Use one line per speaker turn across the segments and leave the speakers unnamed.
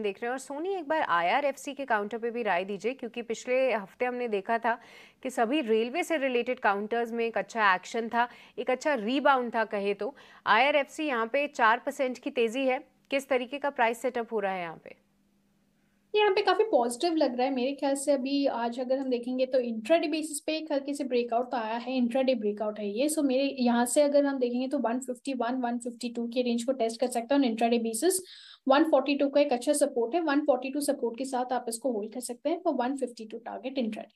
देख रहे हैं और सोनी एक बार आईआरएफसी के काउंटर पे भी राय दीजिए क्योंकि पिछले हफ्ते हमने देखा था कि सभी रेलवे से रिलेटेड काउंटर्स में एक अच्छा एक्शन था एक अच्छा रीबाउंड था कहे तो आईआरएफसी यहाँ पे चार परसेंट की तेजी है किस तरीके का प्राइस सेटअप हो रहा है यहाँ पे
तो यहाँ पे काफी पॉजिटिव लग रहा है मेरे ख्याल से अभी आज अगर हम देखेंगे तो इंट्राडे बेसिस पे एक हल्के से ब्रेकआउट तो आया है इंट्राडे ब्रेकआउट है ये सो मेरे यहाँ से अगर हम देखेंगे तो 151 152 के रेंज को टेस्ट कर सकते हैं और इंट्राडे बेसिस 142 का एक अच्छा सपोर्ट है 142 सपोर्ट के साथ आप इसको होल्ड कर सकते हैं फॉर टू टारगेट इंट्राडे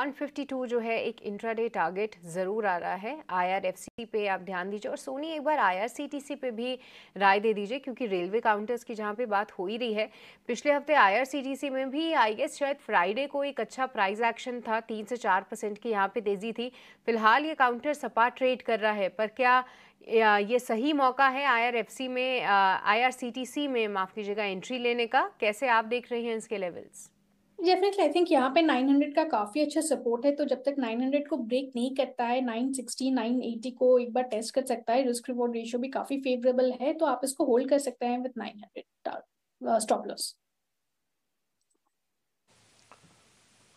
152 जो है एक इंट्राडे टारगेट ज़रूर आ रहा है आई पे आप ध्यान दीजिए और सोनी एक बार आई पे भी राय दे दीजिए क्योंकि रेलवे काउंटर्स की जहाँ पे बात हो ही रही है पिछले हफ्ते आई में भी आई गेस शायद फ्राइडे को एक अच्छा प्राइस एक्शन था तीन से चार परसेंट की यहाँ पे तेज़ी थी फिलहाल ये काउंटर सपा ट्रेड कर रहा है पर क्या ये सही मौका है आई में आई में माफ़ कीजिएगा एंट्री लेने का कैसे आप देख रहे हैं इसके लेवल्स
डेफिनेटली आई थिंक यहाँ पे 900 का काफी अच्छा सपोर्ट है तो जब तक 900 को ब्रेक नहीं करता है 960 980 को एक बार टेस्ट कर सकता है रिस्क रिवॉर्ड रेशियो भी काफी फेवरेबल है तो आप इसको होल्ड कर सकते हैं विद 900 स्टॉप लॉस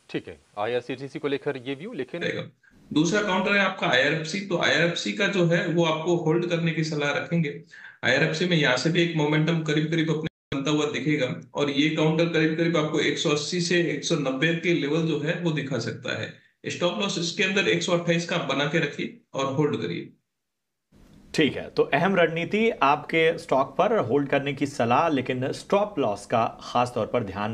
ठीक है आईआरसीटीसी को लेकर ये व्यू लेकिन दूसरा काउंटर है आपका आईआरएफसी तो आईआरएफसी का जो है वो आपको होल्ड करने की सलाह रखेंगे आईआरएफसी में यहाँ से भी एक मोमेंटम करीब करीब अपने बनता हुआ दिखेगा और ये काउंटर करीब करीब आपको 180 से 190 के लेवल जो है वो दिखा सकता है स्टॉप लॉस इसके अंदर एक का आप बना के रखिए और होल्ड करिए ठीक है तो अहम रणनीति आपके स्टॉक पर होल्ड करने की सलाह लेकिन स्टॉप लॉस का खास तौर पर ध्यान